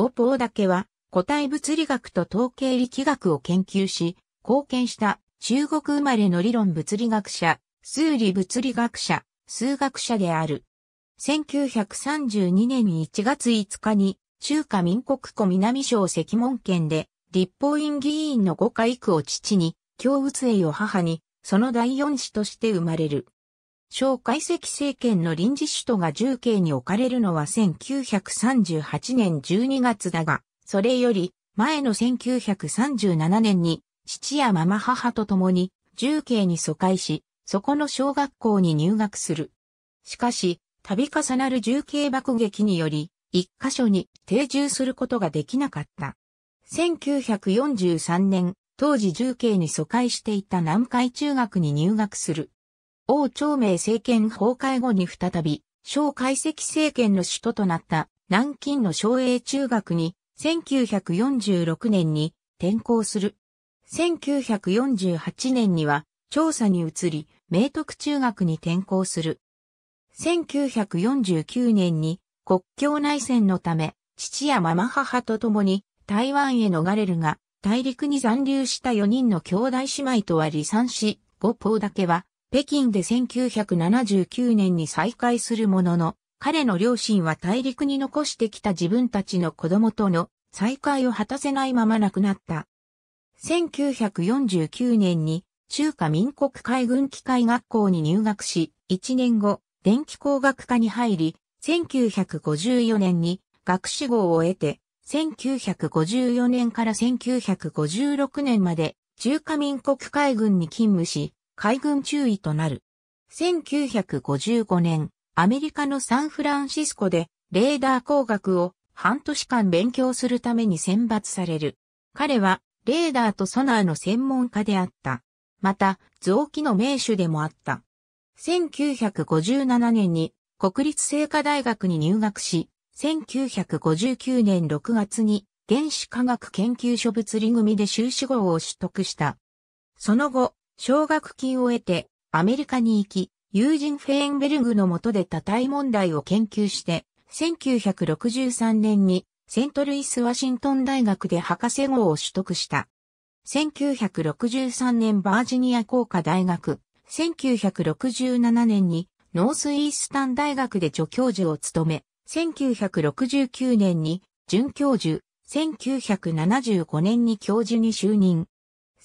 五宝岳は古代物理学と統計力学を研究し、貢献した中国生まれの理論物理学者、数理物理学者、数学者である。1932年1月5日に中華民国湖南省石門県で立法院議員の五家育を父に、京仏栄を母に、その第四子として生まれる。小解析政権の臨時首都が重慶に置かれるのは1938年12月だが、それより前の1937年に父やママ母と共に重慶に疎開し、そこの小学校に入学する。しかし、度重なる重慶爆撃により、一箇所に定住することができなかった。1943年、当時重慶に疎開していた南海中学に入学する。王朝明政権崩壊後に再び、小解析政権の首都となった南京の小英中学に1946年に転校する。1948年には調査に移り、明徳中学に転校する。1949年に国境内戦のため、父やママ母と共に台湾へ逃れるが、大陸に残留した4人の兄弟姉妹とは離散し、五宝だけは北京で1979年に再会するものの、彼の両親は大陸に残してきた自分たちの子供との再会を果たせないまま亡くなった。1949年に中華民国海軍機械学校に入学し、1年後、電気工学科に入り、1954年に学士号を得て、1954年から1956年まで中華民国海軍に勤務し、海軍中尉となる。1955年、アメリカのサンフランシスコでレーダー工学を半年間勉強するために選抜される。彼はレーダーとソナーの専門家であった。また、臓器の名手でもあった。1957年に国立聖火大学に入学し、1959年6月に原子科学研究所物理組で修士号を取得した。その後、奨学金を得て、アメリカに行き、友人フェーンベルグの下で多体問題を研究して、1963年にセントルイス・ワシントン大学で博士号を取得した。1963年バージニア工科大学、1967年にノースイースタン大学で助教授を務め、1969年に准教授、1975年に教授に就任。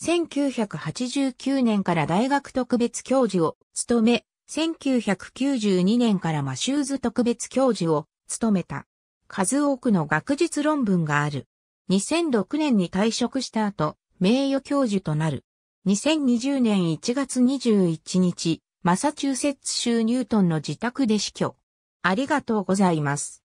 1989年から大学特別教授を務め、1992年からマシューズ特別教授を務めた。数多くの学術論文がある。2006年に退職した後、名誉教授となる。2020年1月21日、マサチューセッツ州ニュートンの自宅で死去。ありがとうございます。